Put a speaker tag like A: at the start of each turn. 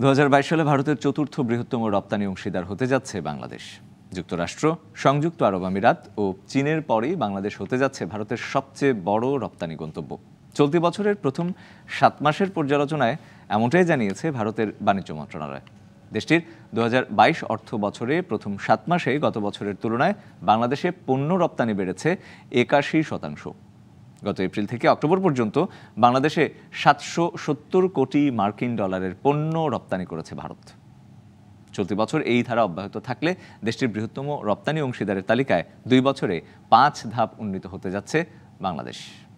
A: দু সালে ভারতের চতুর্থ বৃহত্তম রপ্তানি অংশীদার হতে যাচ্ছে বাংলাদেশ যুক্তরাষ্ট্র সংযুক্ত আরব আমিরাত ও চীনের পরেই বাংলাদেশ হতে যাচ্ছে ভারতের সবচেয়ে বড় রপ্তানি গন্তব্য চলতি বছরের প্রথম সাত মাসের পর্যালোচনায় এমনটাই জানিয়েছে ভারতের বাণিজ্য মন্ত্রণালয় দেশটির দু অর্থ বছরে প্রথম সাত মাসে গত বছরের তুলনায় বাংলাদেশে পণ্য রপ্তানি বেড়েছে একাশি শতাংশ গত এপ্রিল থেকে অক্টোবর পর্যন্ত বাংলাদেশে সাতশো সত্তর কোটি মার্কিন ডলারের পণ্য রপ্তানি করেছে ভারত চলতি বছর এই ধারা অব্যাহত থাকলে দেশটির বৃহত্তম রপ্তানি অংশীদারের তালিকায় দুই বছরে পাঁচ ধাপ উন্নীত হতে যাচ্ছে বাংলাদেশ